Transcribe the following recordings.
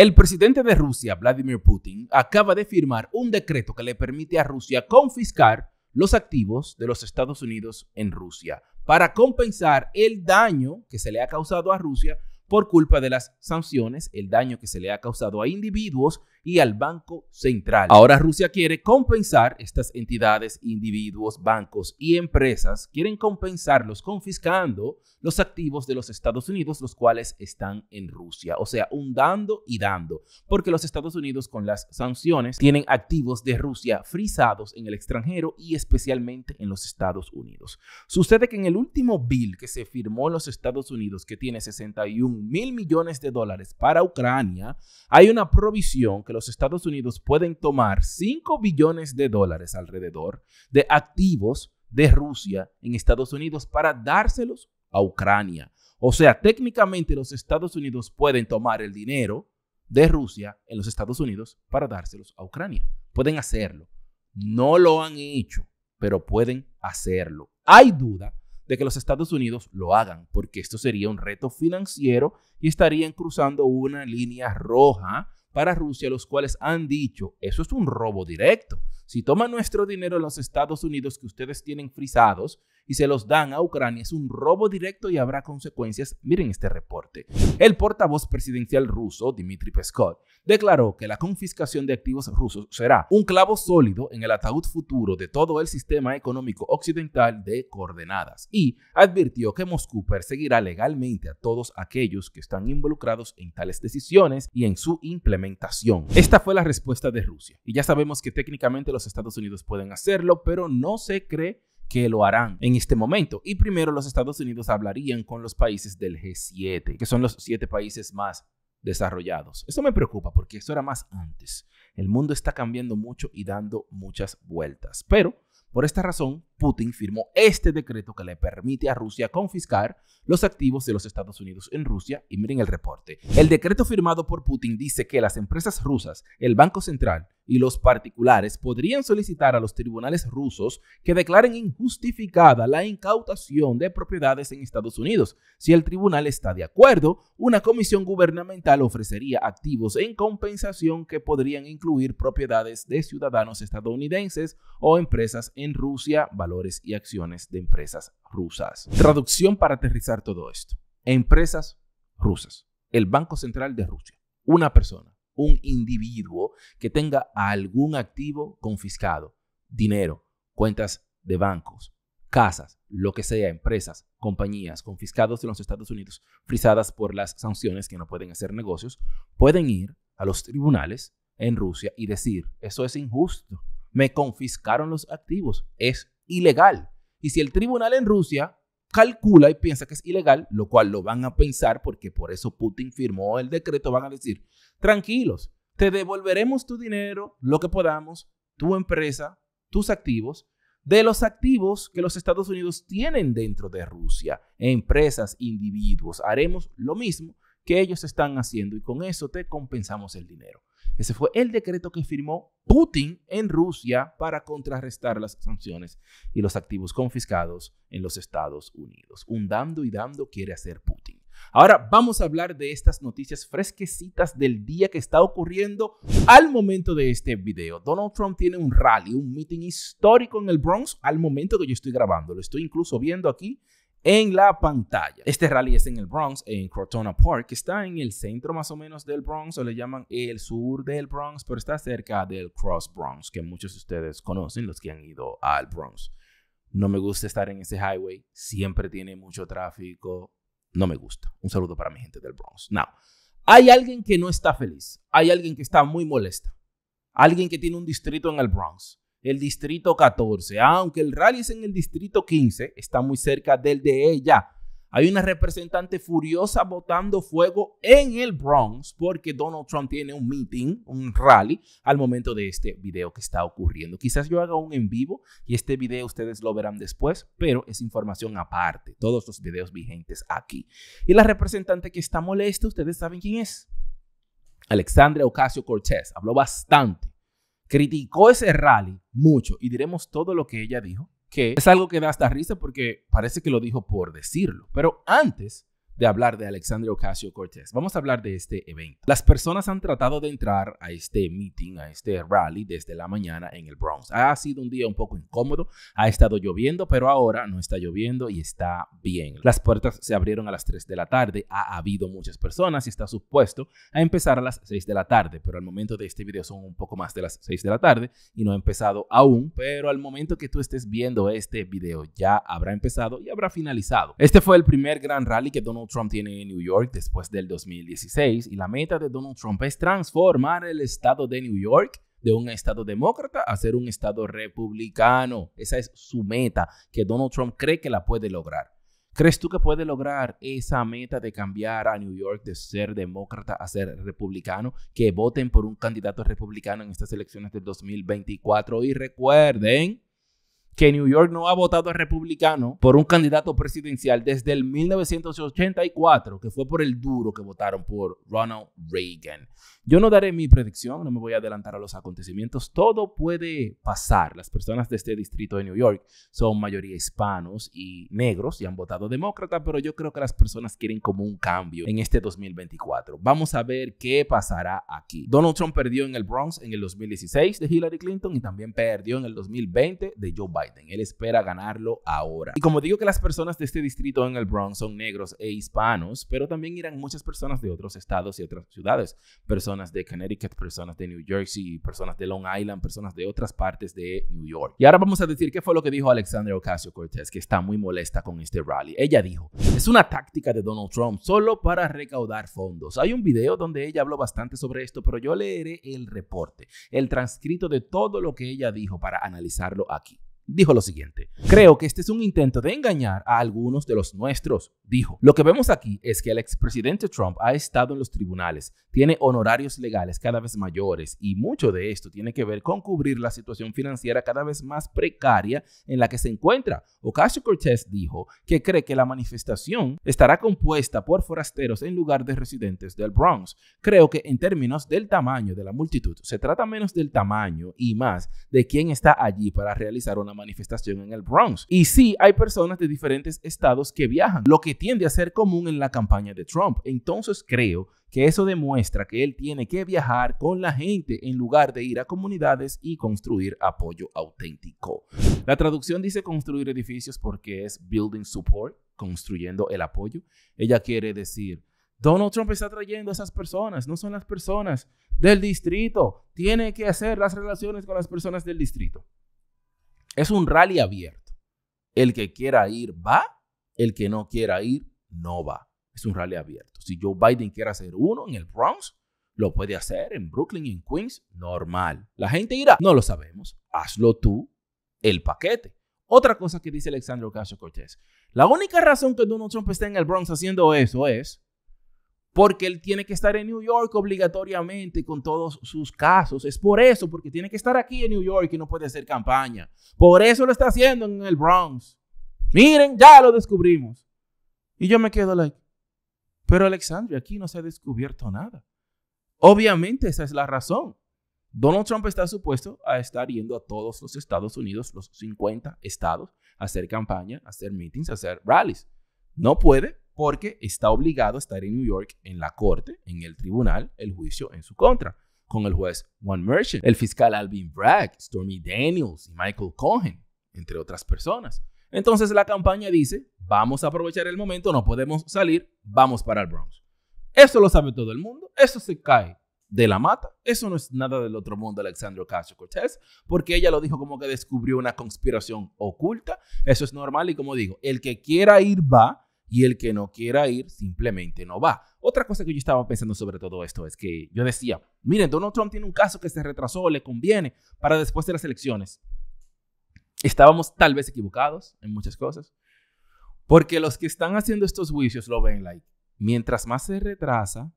El presidente de Rusia, Vladimir Putin, acaba de firmar un decreto que le permite a Rusia confiscar los activos de los Estados Unidos en Rusia para compensar el daño que se le ha causado a Rusia por culpa de las sanciones, el daño que se le ha causado a individuos y al Banco Central. Ahora Rusia quiere compensar estas entidades, individuos, bancos y empresas, quieren compensarlos confiscando los activos de los Estados Unidos, los cuales están en Rusia. O sea, hundando y dando, porque los Estados Unidos con las sanciones tienen activos de Rusia frisados en el extranjero y especialmente en los Estados Unidos. Sucede que en el último bill que se firmó en los Estados Unidos, que tiene 61 mil millones de dólares para Ucrania, hay una provisión que los Estados Unidos pueden tomar 5 billones de dólares alrededor de activos de Rusia en Estados Unidos para dárselos a Ucrania. O sea, técnicamente los Estados Unidos pueden tomar el dinero de Rusia en los Estados Unidos para dárselos a Ucrania. Pueden hacerlo. No lo han hecho, pero pueden hacerlo. Hay duda de que los Estados Unidos lo hagan, porque esto sería un reto financiero y estarían cruzando una línea roja a Rusia, los cuales han dicho, eso es un robo directo. Si toman nuestro dinero en los Estados Unidos que ustedes tienen frisados, y se los dan a Ucrania es un robo directo y habrá consecuencias. Miren este reporte. El portavoz presidencial ruso, Dmitry Peskov, declaró que la confiscación de activos rusos será un clavo sólido en el ataúd futuro de todo el sistema económico occidental de coordenadas y advirtió que Moscú perseguirá legalmente a todos aquellos que están involucrados en tales decisiones y en su implementación. Esta fue la respuesta de Rusia y ya sabemos que técnicamente los Estados Unidos pueden hacerlo, pero no se cree que lo harán en este momento. Y primero los Estados Unidos hablarían con los países del G7, que son los siete países más desarrollados. Eso me preocupa porque eso era más antes. El mundo está cambiando mucho y dando muchas vueltas. Pero por esta razón, Putin firmó este decreto que le permite a Rusia confiscar los activos de los Estados Unidos en Rusia. Y miren el reporte. El decreto firmado por Putin dice que las empresas rusas, el Banco Central, y los particulares podrían solicitar a los tribunales rusos que declaren injustificada la incautación de propiedades en Estados Unidos. Si el tribunal está de acuerdo, una comisión gubernamental ofrecería activos en compensación que podrían incluir propiedades de ciudadanos estadounidenses o empresas en Rusia, valores y acciones de empresas rusas. Traducción para aterrizar todo esto. Empresas rusas. El Banco Central de Rusia. Una persona un individuo que tenga algún activo confiscado, dinero, cuentas de bancos, casas, lo que sea, empresas, compañías confiscados de los Estados Unidos, frisadas por las sanciones que no pueden hacer negocios, pueden ir a los tribunales en Rusia y decir, eso es injusto, me confiscaron los activos, es ilegal. Y si el tribunal en Rusia calcula y piensa que es ilegal, lo cual lo van a pensar porque por eso Putin firmó el decreto, van a decir, tranquilos, te devolveremos tu dinero, lo que podamos, tu empresa, tus activos, de los activos que los Estados Unidos tienen dentro de Rusia, empresas, individuos. Haremos lo mismo que ellos están haciendo y con eso te compensamos el dinero. Ese fue el decreto que firmó Putin en Rusia para contrarrestar las sanciones y los activos confiscados en los Estados Unidos. Un dando y dando quiere hacer Putin. Ahora vamos a hablar de estas noticias fresquecitas del día que está ocurriendo al momento de este video. Donald Trump tiene un rally, un meeting histórico en el Bronx al momento que yo estoy grabando. Lo estoy incluso viendo aquí en la pantalla. Este rally es en el Bronx, en Cortona Park, que está en el centro más o menos del Bronx, o le llaman el sur del Bronx, pero está cerca del Cross Bronx, que muchos de ustedes conocen, los que han ido al Bronx. No me gusta estar en ese highway, siempre tiene mucho tráfico, no me gusta. Un saludo para mi gente del Bronx. Now, hay alguien que no está feliz. Hay alguien que está muy molesta. Alguien que tiene un distrito en el Bronx. El distrito 14. Aunque el rally es en el distrito 15, está muy cerca del de ella. Hay una representante furiosa botando fuego en el Bronx porque Donald Trump tiene un meeting, un rally, al momento de este video que está ocurriendo. Quizás yo haga un en vivo y este video ustedes lo verán después, pero es información aparte, todos los videos vigentes aquí. Y la representante que está molesta, ustedes saben quién es. Alexandria Ocasio cortez habló bastante, criticó ese rally mucho y diremos todo lo que ella dijo que es algo que da hasta risa porque parece que lo dijo por decirlo. Pero antes, de hablar de Alexandria Ocasio Cortez. Vamos a hablar de este evento. Las personas han tratado de entrar a este meeting, a este rally desde la mañana en el Bronx. Ha sido un día un poco incómodo, ha estado lloviendo, pero ahora no está lloviendo y está bien. Las puertas se abrieron a las 3 de la tarde, ha habido muchas personas y está supuesto a empezar a las 6 de la tarde, pero al momento de este video son un poco más de las 6 de la tarde y no ha empezado aún, pero al momento que tú estés viendo este video ya habrá empezado y habrá finalizado. Este fue el primer gran rally que Donald Trump tiene en New York después del 2016 y la meta de Donald Trump es transformar el estado de New York de un estado demócrata a ser un estado republicano. Esa es su meta que Donald Trump cree que la puede lograr. ¿Crees tú que puede lograr esa meta de cambiar a New York de ser demócrata a ser republicano? Que voten por un candidato republicano en estas elecciones del 2024 y recuerden que New York no ha votado a republicano por un candidato presidencial desde el 1984, que fue por el duro que votaron por Ronald Reagan. Yo no daré mi predicción, no me voy a adelantar a los acontecimientos. Todo puede pasar. Las personas de este distrito de New York son mayoría hispanos y negros y han votado demócrata, pero yo creo que las personas quieren como un cambio en este 2024. Vamos a ver qué pasará aquí. Donald Trump perdió en el Bronx en el 2016 de Hillary Clinton y también perdió en el 2020 de Joe Biden. Él espera ganarlo ahora. Y como digo que las personas de este distrito en el Bronx son negros e hispanos, pero también irán muchas personas de otros estados y otras ciudades. Personas de Connecticut, personas de New Jersey, personas de Long Island, personas de otras partes de New York. Y ahora vamos a decir qué fue lo que dijo Alexandria Ocasio Cortez, que está muy molesta con este rally. Ella dijo, es una táctica de Donald Trump solo para recaudar fondos. Hay un video donde ella habló bastante sobre esto, pero yo leeré el reporte, el transcrito de todo lo que ella dijo para analizarlo aquí dijo lo siguiente. Creo que este es un intento de engañar a algunos de los nuestros, dijo. Lo que vemos aquí es que el expresidente Trump ha estado en los tribunales, tiene honorarios legales cada vez mayores y mucho de esto tiene que ver con cubrir la situación financiera cada vez más precaria en la que se encuentra. Ocasio Cortez dijo que cree que la manifestación estará compuesta por forasteros en lugar de residentes del Bronx. Creo que en términos del tamaño de la multitud, se trata menos del tamaño y más de quién está allí para realizar una manifestación en el Bronx. Y sí, hay personas de diferentes estados que viajan, lo que tiende a ser común en la campaña de Trump. Entonces creo que eso demuestra que él tiene que viajar con la gente en lugar de ir a comunidades y construir apoyo auténtico. La traducción dice construir edificios porque es building support, construyendo el apoyo. Ella quiere decir, Donald Trump está trayendo a esas personas, no son las personas del distrito. Tiene que hacer las relaciones con las personas del distrito. Es un rally abierto. El que quiera ir va, el que no quiera ir no va. Es un rally abierto. Si Joe Biden quiere hacer uno en el Bronx, lo puede hacer en Brooklyn, en Queens, normal. La gente irá. No lo sabemos. Hazlo tú, el paquete. Otra cosa que dice Alexandro Ocasio Cortés. La única razón que Donald Trump está en el Bronx haciendo eso es porque él tiene que estar en New York obligatoriamente con todos sus casos. Es por eso, porque tiene que estar aquí en New York y no puede hacer campaña. Por eso lo está haciendo en el Bronx. Miren, ya lo descubrimos. Y yo me quedo like, pero Alexandria, aquí no se ha descubierto nada. Obviamente esa es la razón. Donald Trump está supuesto a estar yendo a todos los Estados Unidos, los 50 estados, a hacer campaña, a hacer meetings, a hacer rallies. No puede porque está obligado a estar en New York en la corte, en el tribunal, el juicio en su contra, con el juez Juan Merchant, el fiscal Alvin Bragg, Stormy Daniels y Michael Cohen, entre otras personas. Entonces la campaña dice, vamos a aprovechar el momento, no podemos salir, vamos para el Bronx. Eso lo sabe todo el mundo, eso se cae de la mata, eso no es nada del otro mundo Alexandra Ocasio Cortés, porque ella lo dijo como que descubrió una conspiración oculta, eso es normal y como digo, el que quiera ir va, y el que no quiera ir simplemente no va. Otra cosa que yo estaba pensando sobre todo esto es que yo decía, miren, Donald Trump tiene un caso que se retrasó, le conviene para después de las elecciones. Estábamos tal vez equivocados en muchas cosas, porque los que están haciendo estos juicios lo ven, like, mientras más se retrasa,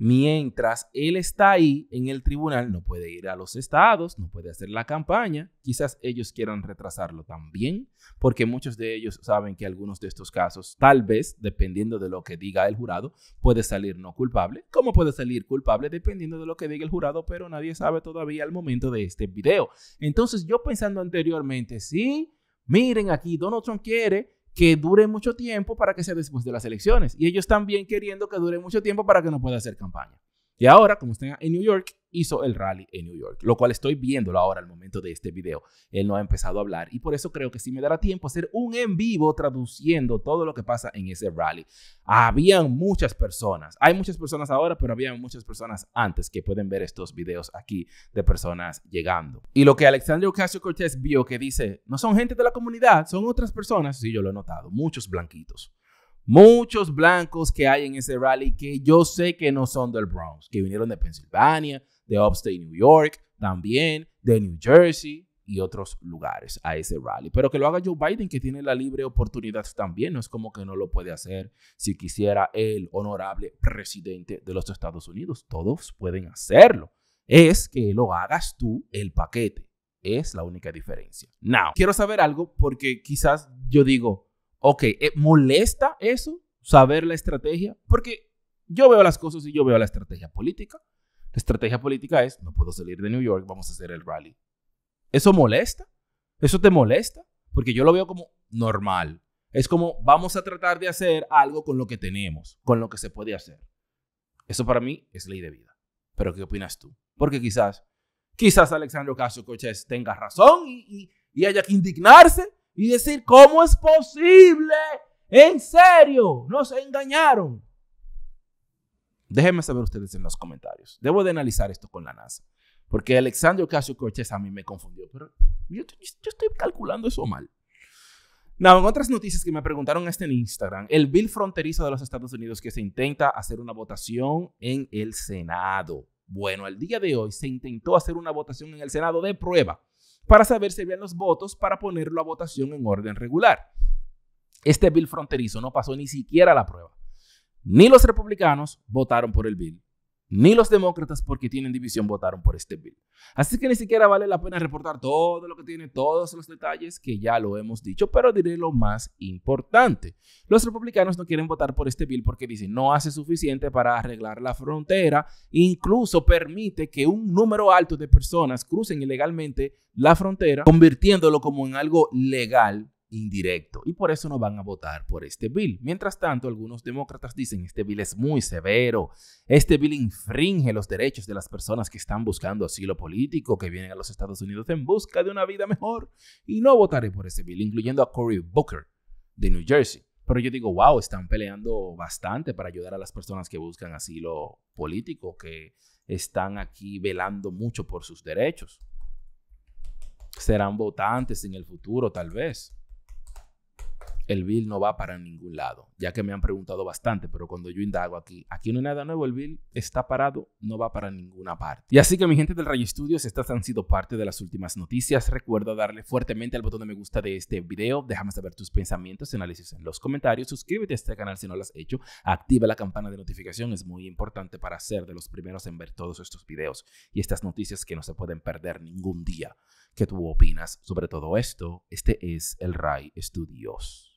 Mientras él está ahí en el tribunal, no puede ir a los estados, no puede hacer la campaña. Quizás ellos quieran retrasarlo también, porque muchos de ellos saben que algunos de estos casos, tal vez, dependiendo de lo que diga el jurado, puede salir no culpable, como puede salir culpable dependiendo de lo que diga el jurado, pero nadie sabe todavía al momento de este video. Entonces yo pensando anteriormente, sí, miren aquí, Donald Trump quiere que dure mucho tiempo para que sea después de las elecciones. Y ellos también queriendo que dure mucho tiempo para que no pueda hacer campaña. Y ahora, como está en New York, hizo el rally en New York, lo cual estoy viéndolo ahora al momento de este video. Él no ha empezado a hablar y por eso creo que si me dará tiempo hacer un en vivo traduciendo todo lo que pasa en ese rally. Habían muchas personas, hay muchas personas ahora, pero había muchas personas antes que pueden ver estos videos aquí de personas llegando. Y lo que Alexandria Ocasio Cortés vio que dice, no son gente de la comunidad, son otras personas, sí, yo lo he notado, muchos blanquitos muchos blancos que hay en ese rally que yo sé que no son del Bronx, que vinieron de Pensilvania, de Upstate New York, también de New Jersey y otros lugares a ese rally. Pero que lo haga Joe Biden, que tiene la libre oportunidad también, no es como que no lo puede hacer si quisiera el honorable presidente de los Estados Unidos. Todos pueden hacerlo. Es que lo hagas tú el paquete. Es la única diferencia. Now, quiero saber algo porque quizás yo digo, ok, eh, ¿molesta eso? Saber la estrategia. Porque yo veo las cosas y yo veo la estrategia política la estrategia política es, no puedo salir de New York, vamos a hacer el rally. ¿Eso molesta? ¿Eso te molesta? Porque yo lo veo como normal. Es como, vamos a tratar de hacer algo con lo que tenemos, con lo que se puede hacer. Eso para mí es ley de vida. Pero ¿qué opinas tú? Porque quizás, quizás Alexandro Casio Coches tenga razón y haya que indignarse y decir, ¿cómo es posible? En serio, nos engañaron. Déjenme saber ustedes en los comentarios. Debo de analizar esto con la NASA. Porque Alexandre Ocasio-Cortez a mí me confundió. Pero yo, estoy calculando eso mal. Nada, en otras noticias que me preguntaron este en Instagram, el bill fronterizo de los Estados Unidos que se intenta hacer una votación en el Senado. Bueno, al día de hoy se intentó hacer una votación en el Senado de prueba para saber si habían los votos para ponerlo a votación en orden regular. Este bill fronterizo no pasó ni siquiera la prueba. Ni los republicanos votaron por el bill, ni los demócratas porque tienen división votaron por este bill. Así que ni siquiera vale la pena reportar todo lo que tiene, todos los detalles que ya lo hemos dicho, pero diré lo más importante. Los republicanos no quieren votar por este bill porque dicen no hace suficiente para arreglar la frontera, incluso permite que un número alto de personas crucen ilegalmente la frontera, convirtiéndolo como en algo legal indirecto y por eso no van a votar por este bill. Mientras tanto, algunos demócratas dicen, este bill es muy severo, este bill infringe los derechos de las personas que están buscando asilo político, que vienen a los Estados Unidos en busca de una vida mejor, y no votaré por ese bill, incluyendo a Cory Booker de New Jersey. Pero yo digo, wow, están peleando bastante para ayudar a las personas que buscan asilo político, que están aquí velando mucho por sus derechos. Serán votantes en el futuro, tal vez el bill no va para ningún lado, ya que me han preguntado bastante, pero cuando yo indago aquí, aquí no hay nada nuevo, el bill está parado, no va para ninguna parte. Y así que mi gente del Ray Studios, estas han sido parte de las últimas noticias. Recuerda darle fuertemente al botón de me gusta de este video, déjame saber tus pensamientos, análisis en los comentarios, suscríbete a este canal si no lo has hecho, activa la campana de notificación, es muy importante para ser de los primeros en ver todos estos videos y estas noticias que no se pueden perder ningún día. ¿Qué tú opinas sobre todo esto? Este es el Ray Studios.